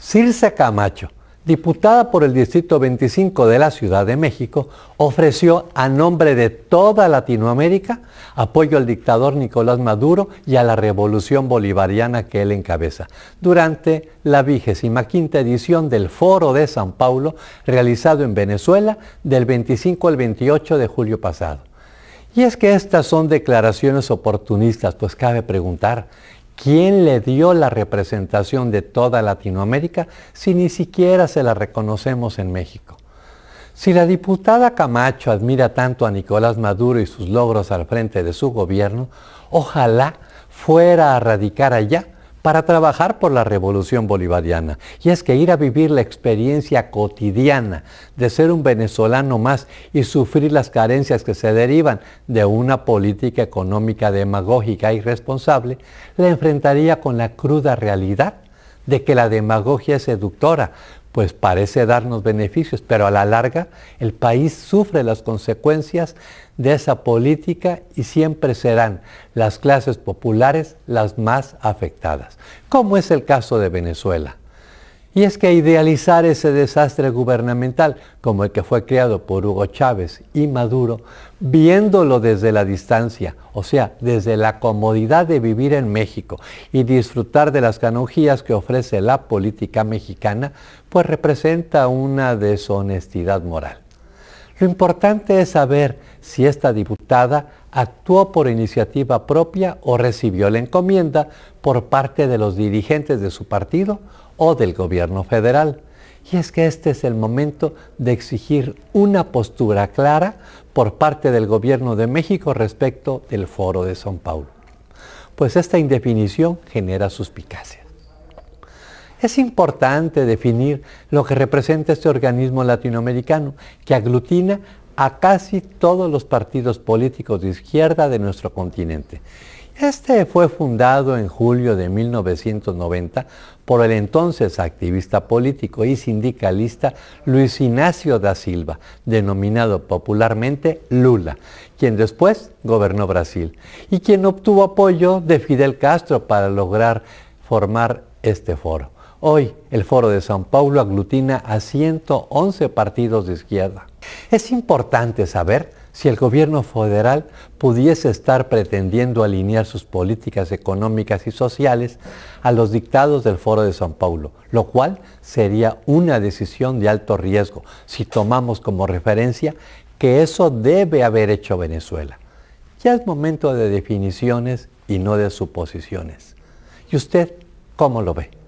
Circe Camacho, diputada por el Distrito 25 de la Ciudad de México, ofreció a nombre de toda Latinoamérica apoyo al dictador Nicolás Maduro y a la revolución bolivariana que él encabeza, durante la vigésima quinta edición del Foro de San Paulo, realizado en Venezuela del 25 al 28 de julio pasado. Y es que estas son declaraciones oportunistas, pues cabe preguntar, ¿Quién le dio la representación de toda Latinoamérica si ni siquiera se la reconocemos en México? Si la diputada Camacho admira tanto a Nicolás Maduro y sus logros al frente de su gobierno, ojalá fuera a radicar allá para trabajar por la revolución bolivariana. Y es que ir a vivir la experiencia cotidiana de ser un venezolano más y sufrir las carencias que se derivan de una política económica demagógica y responsable, la enfrentaría con la cruda realidad de que la demagogia es seductora, pues parece darnos beneficios, pero a la larga el país sufre las consecuencias de esa política y siempre serán las clases populares las más afectadas, como es el caso de Venezuela. Y es que idealizar ese desastre gubernamental como el que fue creado por Hugo Chávez y Maduro, viéndolo desde la distancia, o sea, desde la comodidad de vivir en México y disfrutar de las canonjías que ofrece la política mexicana, pues representa una deshonestidad moral. Lo importante es saber si esta diputada actuó por iniciativa propia o recibió la encomienda por parte de los dirigentes de su partido o del gobierno federal. Y es que este es el momento de exigir una postura clara por parte del gobierno de México respecto del foro de São Paulo. Pues esta indefinición genera suspicacia. Es importante definir lo que representa este organismo latinoamericano que aglutina a casi todos los partidos políticos de izquierda de nuestro continente este fue fundado en julio de 1990 por el entonces activista político y sindicalista Luis Ignacio da Silva, denominado popularmente Lula, quien después gobernó Brasil y quien obtuvo apoyo de Fidel Castro para lograr formar este foro. Hoy el Foro de San Paulo aglutina a 111 partidos de izquierda. Es importante saber si el gobierno federal pudiese estar pretendiendo alinear sus políticas económicas y sociales a los dictados del Foro de San Paulo, lo cual sería una decisión de alto riesgo si tomamos como referencia que eso debe haber hecho Venezuela. Ya es momento de definiciones y no de suposiciones. ¿Y usted cómo lo ve?